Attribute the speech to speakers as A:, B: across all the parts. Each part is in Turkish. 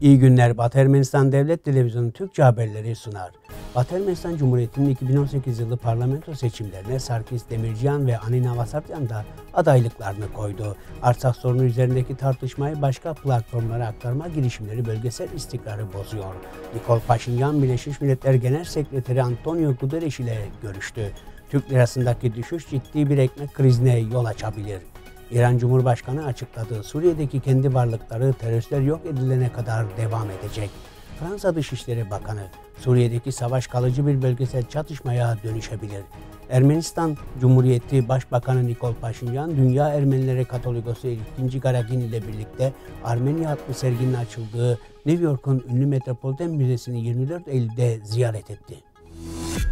A: İyi günler Batı Ermenistan Devlet Televizyonu Türkçe haberleri sunar. Batı Ermenistan Cumhuriyeti'nin 2018 yılı parlamento seçimlerine Sarkis Demirciyan ve Anina Vasartyan da adaylıklarını koydu. Artsakh sorunu üzerindeki tartışmayı başka platformlara aktarma girişimleri bölgesel istikrarı bozuyor. Nikol Paşinyan Birleşmiş Milletler Genel Sekreteri Antonio Guterres ile görüştü. Türk lirasındaki düşüş ciddi bir ekmek krizine yol açabilir. İran Cumhurbaşkanı açıkladı. Suriye'deki kendi varlıkları teröristler yok edilene kadar devam edecek. Fransa Dışişleri Bakanı, Suriye'deki savaş kalıcı bir bölgesel çatışmaya dönüşebilir. Ermenistan Cumhuriyeti Başbakanı Nikol Paşinyan, Dünya Ermenilere Katolikosu 2. Garagin ile birlikte Armeni adlı serginin açıldığı New York'un ünlü Metropolitan Müzesi'ni 24 Eylül'de ziyaret etti.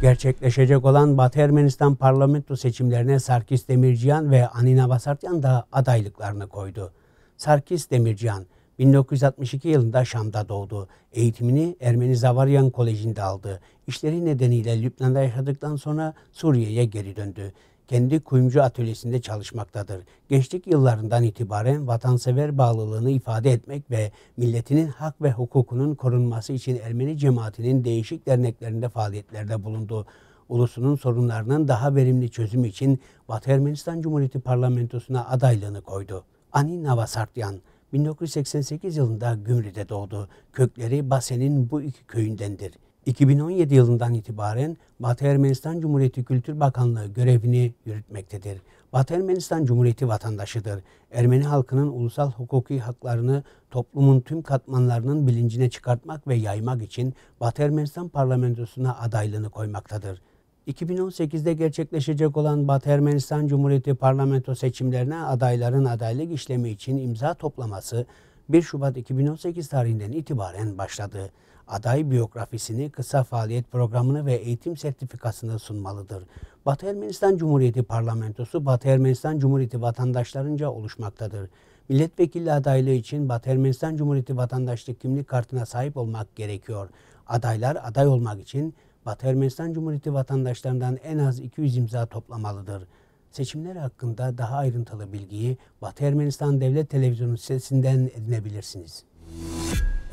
A: Gerçekleşecek olan Batı Ermenistan parlamento seçimlerine Sarkis Demirciyan ve Anina Basartyan da adaylıklarını koydu. Sarkis Demirciyan 1962 yılında Şam'da doğdu. Eğitimini Ermeni Zavaryan Koleji'nde aldı. İşleri nedeniyle Lübnan'da yaşadıktan sonra Suriye'ye geri döndü kendi kuyumcu atölyesinde çalışmaktadır. Gençlik yıllarından itibaren vatansever bağlılığını ifade etmek ve milletinin hak ve hukukunun korunması için Ermeni cemaatinin değişik derneklerinde faaliyetlerde bulundu. Ulusunun sorunlarının daha verimli çözümü için Batı Ermenistan Cumhuriyeti Parlamentosu'na adaylığını koydu. Ani Navasartyan 1988 yılında Gümrü'de doğdu. Kökleri Basen'in bu iki köyündendir. 2017 yılından itibaren Batı Ermenistan Cumhuriyeti Kültür Bakanlığı görevini yürütmektedir. Batı Ermenistan Cumhuriyeti vatandaşıdır. Ermeni halkının ulusal hukuki haklarını toplumun tüm katmanlarının bilincine çıkartmak ve yaymak için Batı Ermenistan Parlamentosu'na adaylığını koymaktadır. 2018'de gerçekleşecek olan Batı Ermenistan Cumhuriyeti parlamento seçimlerine adayların adaylık işlemi için imza toplaması 1 Şubat 2018 tarihinden itibaren başladı. Aday biyografisini, kısa faaliyet programını ve eğitim sertifikasını sunmalıdır. Batı Ermenistan Cumhuriyeti Parlamentosu Batı Ermenistan Cumhuriyeti vatandaşlarınca oluşmaktadır. Milletvekili adaylığı için Batı Ermenistan Cumhuriyeti vatandaşlık kimlik kartına sahip olmak gerekiyor. Adaylar aday olmak için Batı Ermenistan Cumhuriyeti vatandaşlarından en az 200 imza toplamalıdır. Seçimler hakkında daha ayrıntılı bilgiyi Batı Ermenistan Devlet Televizyonu sitesinden edinebilirsiniz.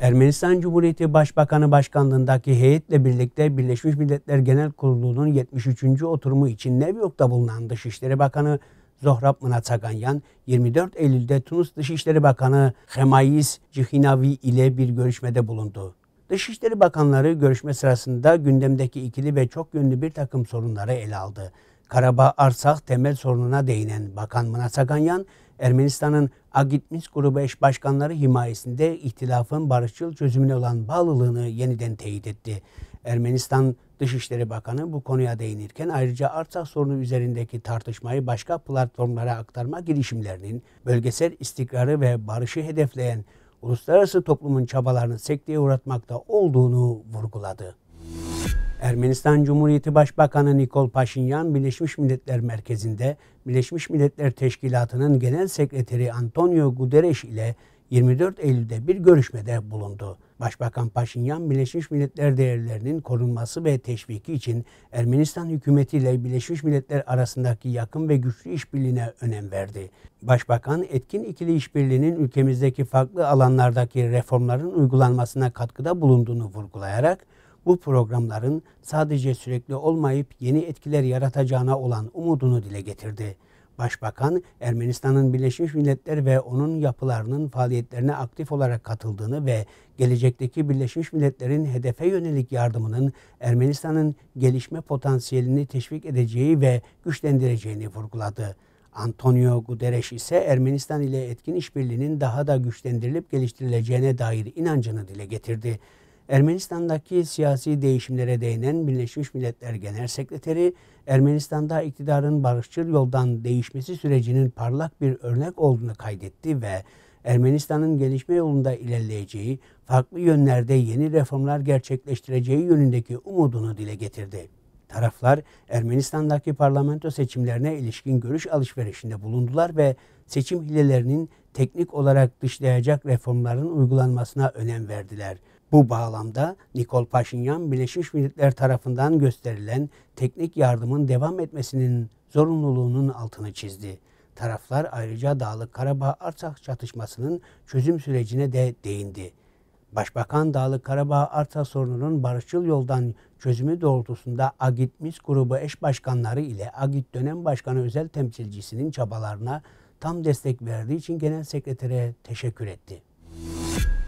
A: Ermenistan Cumhuriyeti Başbakanı Başkanlığındaki heyetle birlikte Birleşmiş Milletler Genel Kurulu'nun 73. oturumu için New bulunan Dışişleri Bakanı Zohrab Mnatsaganyan 24 Eylül'de Tunus Dışişleri Bakanı Hemayis Cihinavi ile bir görüşmede bulundu. Dışişleri Bakanları görüşme sırasında gündemdeki ikili ve çok yönlü bir takım sorunları ele aldı. Karabağ Arsah temel sorununa değinen Bakan Mnasaganyan, Ermenistan'ın Agitmis grubu eş başkanları himayesinde ihtilafın barışçıl çözümüne olan bağlılığını yeniden teyit etti. Ermenistan Dışişleri Bakanı bu konuya değinirken ayrıca Artsakh sorunu üzerindeki tartışmayı başka platformlara aktarma girişimlerinin bölgesel istikrarı ve barışı hedefleyen uluslararası toplumun çabalarını sekteye uğratmakta olduğunu vurguladı. Ermenistan Cumhuriyeti Başbakanı Nikol Paşinyan, Birleşmiş Milletler Merkezi'nde Birleşmiş Milletler Teşkilatı'nın Genel Sekreteri Antonio Guterres ile 24 Eylül'de bir görüşmede bulundu. Başbakan Paşinyan, Birleşmiş Milletler değerlerinin korunması ve teşviki için Ermenistan hükümetiyle Birleşmiş Milletler arasındaki yakın ve güçlü işbirliğine önem verdi. Başbakan, etkin ikili işbirliğinin ülkemizdeki farklı alanlardaki reformların uygulanmasına katkıda bulunduğunu vurgulayarak, bu programların sadece sürekli olmayıp yeni etkiler yaratacağına olan umudunu dile getirdi. Başbakan Ermenistan'ın Birleşmiş Milletler ve onun yapılarının faaliyetlerine aktif olarak katıldığını ve gelecekteki Birleşmiş Milletler'in hedefe yönelik yardımının Ermenistan'ın gelişme potansiyelini teşvik edeceği ve güçlendireceğini vurguladı. Antonio Guterres ise Ermenistan ile etkin işbirliğinin daha da güçlendirilip geliştirileceğine dair inancını dile getirdi. Ermenistan'daki siyasi değişimlere değinen Birleşmiş Milletler Genel Sekreteri, Ermenistan'da iktidarın barışçıl yoldan değişmesi sürecinin parlak bir örnek olduğunu kaydetti ve Ermenistan'ın gelişme yolunda ilerleyeceği, farklı yönlerde yeni reformlar gerçekleştireceği yönündeki umudunu dile getirdi. Taraflar Ermenistan'daki parlamento seçimlerine ilişkin görüş alışverişinde bulundular ve seçim hilelerinin teknik olarak dışlayacak reformların uygulanmasına önem verdiler.'' Bu bağlamda Nikol Paşinyan Birleşmiş Milletler tarafından gösterilen teknik yardımın devam etmesinin zorunluluğunun altını çizdi. Taraflar ayrıca Dağlık Karabağ Arsak çatışmasının çözüm sürecine de değindi. Başbakan Dağlık Karabağ Arsa sorununun barışçıl yoldan çözümü doğrultusunda Agit Mis grubu eş başkanları ile Agit dönem başkanı özel temsilcisinin çabalarına tam destek verdiği için genel sekretere teşekkür etti.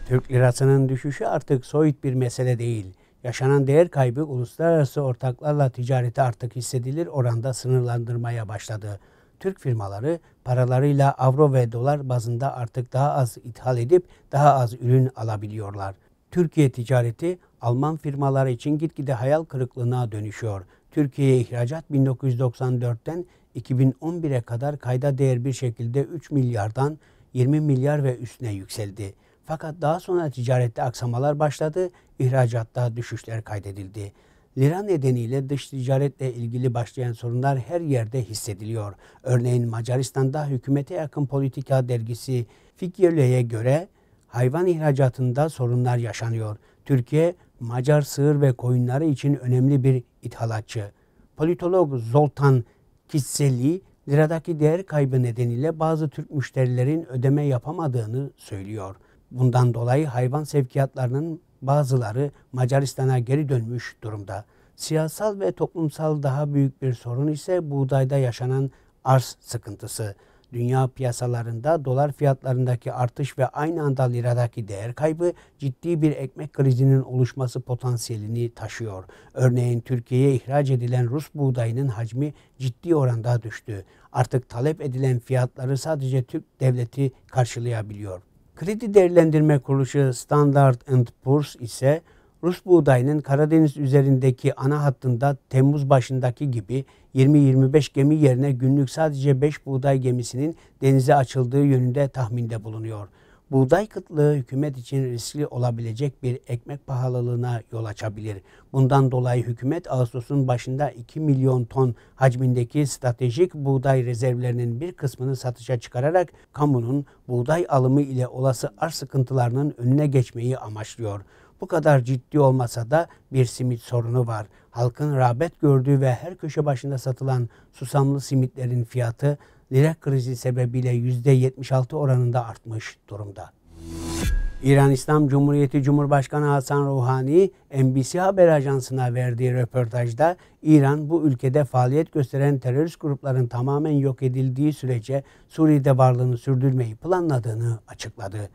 A: Türk lirasının düşüşü artık soyut bir mesele değil. Yaşanan değer kaybı uluslararası ortaklarla ticareti artık hissedilir oranda sınırlandırmaya başladı. Türk firmaları paralarıyla avro ve dolar bazında artık daha az ithal edip daha az ürün alabiliyorlar. Türkiye ticareti Alman firmaları için gitgide hayal kırıklığına dönüşüyor. Türkiye'ye ihracat 1994'ten 2011'e kadar kayda değer bir şekilde 3 milyardan 20 milyar ve üstüne yükseldi. Fakat daha sonra ticarette aksamalar başladı, ihracatta düşüşler kaydedildi. Lira nedeniyle dış ticaretle ilgili başlayan sorunlar her yerde hissediliyor. Örneğin Macaristan'da hükümete yakın politika dergisi Fikirle'ye göre hayvan ihracatında sorunlar yaşanıyor. Türkiye Macar sığır ve koyunları için önemli bir ithalatçı. Politolog Zoltan Kitseli liradaki değer kaybı nedeniyle bazı Türk müşterilerin ödeme yapamadığını söylüyor. Bundan dolayı hayvan sevkiyatlarının bazıları Macaristan'a geri dönmüş durumda. Siyasal ve toplumsal daha büyük bir sorun ise buğdayda yaşanan arz sıkıntısı. Dünya piyasalarında dolar fiyatlarındaki artış ve aynı anda liradaki değer kaybı ciddi bir ekmek krizinin oluşması potansiyelini taşıyor. Örneğin Türkiye'ye ihraç edilen Rus buğdayının hacmi ciddi oranda düştü. Artık talep edilen fiyatları sadece Türk devleti karşılayabiliyor. Kredi Değerlendirme Kuruluşu Standard Poor's ise Rus buğdayının Karadeniz üzerindeki ana hattında Temmuz başındaki gibi 20-25 gemi yerine günlük sadece 5 buğday gemisinin denize açıldığı yönünde tahminde bulunuyor buğday kıtlığı hükümet için riskli olabilecek bir ekmek pahalılığına yol açabilir. Bundan dolayı hükümet Ağustos'un başında 2 milyon ton hacmindeki stratejik buğday rezervlerinin bir kısmını satışa çıkararak kamunun buğday alımı ile olası arz sıkıntılarının önüne geçmeyi amaçlıyor. Bu kadar ciddi olmasa da bir simit sorunu var. Halkın rağbet gördüğü ve her köşe başında satılan susamlı simitlerin fiyatı lira krizi sebebiyle %76 oranında artmış durumda. İran İslam Cumhuriyeti Cumhurbaşkanı Hasan Rouhani, NBC Haber Ajansı'na verdiği röportajda İran bu ülkede faaliyet gösteren terörist grupların tamamen yok edildiği sürece Suriye'de varlığını sürdürmeyi planladığını açıkladı.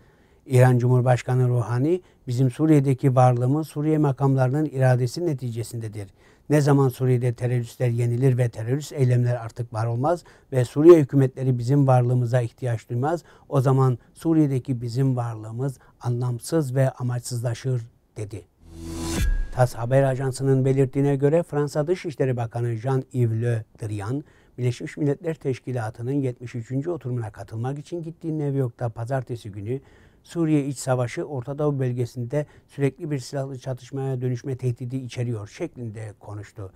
A: İran Cumhurbaşkanı Rouhani, bizim Suriye'deki varlığımız Suriye makamlarının iradesi neticesindedir. Ne zaman Suriye'de teröristler yenilir ve terörist eylemler artık var olmaz ve Suriye hükümetleri bizim varlığımıza ihtiyaç duymaz, o zaman Suriye'deki bizim varlığımız anlamsız ve amaçsızlaşır dedi. Tas haber ajansının belirttiğine göre Fransa Dışişleri Bakanı Jean-Yves Le Drian, Birleşmiş Milletler Teşkilatı'nın 73. oturumuna katılmak için gittiği New York'ta pazartesi günü Suriye iç savaşı Orta Doğu bölgesinde sürekli bir silahlı çatışmaya dönüşme tehdidi içeriyor şeklinde konuştu.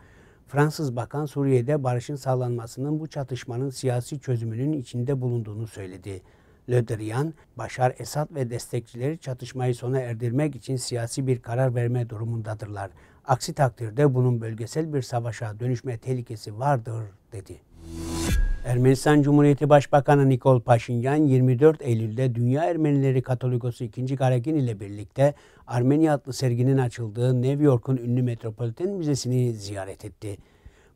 A: Fransız bakan Suriye'de barışın sağlanmasının bu çatışmanın siyasi çözümünün içinde bulunduğunu söyledi. Le Drian, Başar Esad ve destekçileri çatışmayı sona erdirmek için siyasi bir karar verme durumundadırlar. Aksi takdirde bunun bölgesel bir savaşa dönüşme tehlikesi vardır dedi. Ermenistan Cumhuriyeti Başbakanı Nikol Paşinyan 24 Eylül'de Dünya Ermenileri Katolikosu 2. Karagin ile birlikte Armenya adlı serginin açıldığı New York'un ünlü Metropolitan Müzesi'ni ziyaret etti.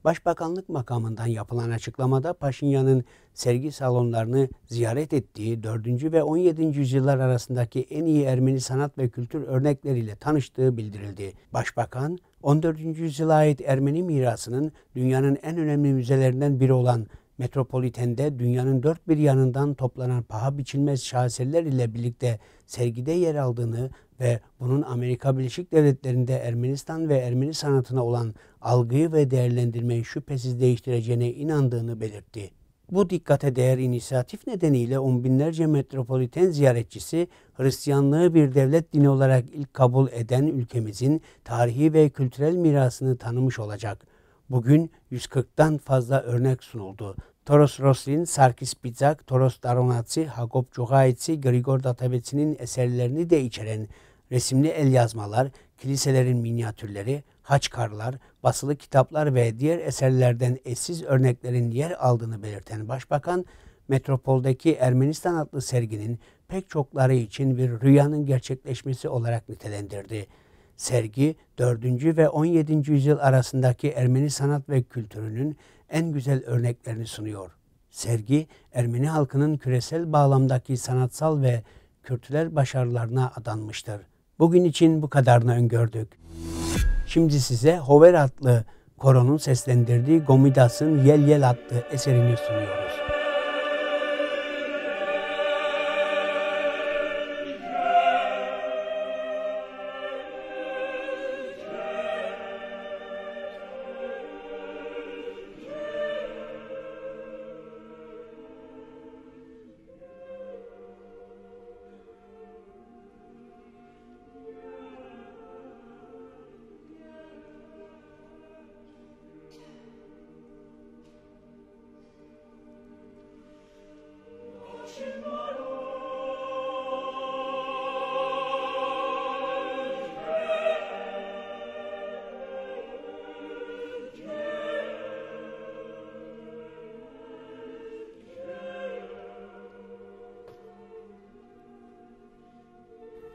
A: Başbakanlık makamından yapılan açıklamada Paşinyan'ın sergi salonlarını ziyaret ettiği 4. ve 17. yüzyıllar arasındaki en iyi Ermeni sanat ve kültür örnekleriyle tanıştığı bildirildi. Başbakan, 14. yüzyıla ait Ermeni mirasının dünyanın en önemli müzelerinden biri olan metropolitende dünyanın dört bir yanından toplanan paha biçilmez şaheserler ile birlikte sergide yer aldığını ve bunun Amerika Birleşik Devletleri'nde Ermenistan ve Ermeni sanatına olan algıyı ve değerlendirmeyi şüphesiz değiştireceğine inandığını belirtti. Bu dikkate değer inisiyatif nedeniyle on binlerce metropoliten ziyaretçisi Hristiyanlığı bir devlet dini olarak ilk kabul eden ülkemizin tarihi ve kültürel mirasını tanımış olacak. Bugün 140'tan fazla örnek sunuldu. Toros Roslin, Sarkis Pizzak, Toros Daronatsi, Hakop Cugaitsi, Grigor Databetsi'nin eserlerini de içeren resimli el yazmalar, kiliselerin minyatürleri, haçkarlar, basılı kitaplar ve diğer eserlerden eşsiz örneklerin yer aldığını belirten Başbakan, metropoldeki Ermenistan adlı serginin pek çokları için bir rüyanın gerçekleşmesi olarak nitelendirdi. Sergi 4. ve 17. yüzyıl arasındaki Ermeni sanat ve kültürünün en güzel örneklerini sunuyor. Sergi, Ermeni halkının küresel bağlamdaki sanatsal ve kültürel başarılarına adanmıştır. Bugün için bu kadarını öngördük. Şimdi size Hover adlı koronun seslendirdiği Gomidas'ın Yel Yel adlı eserini sunuyoruz.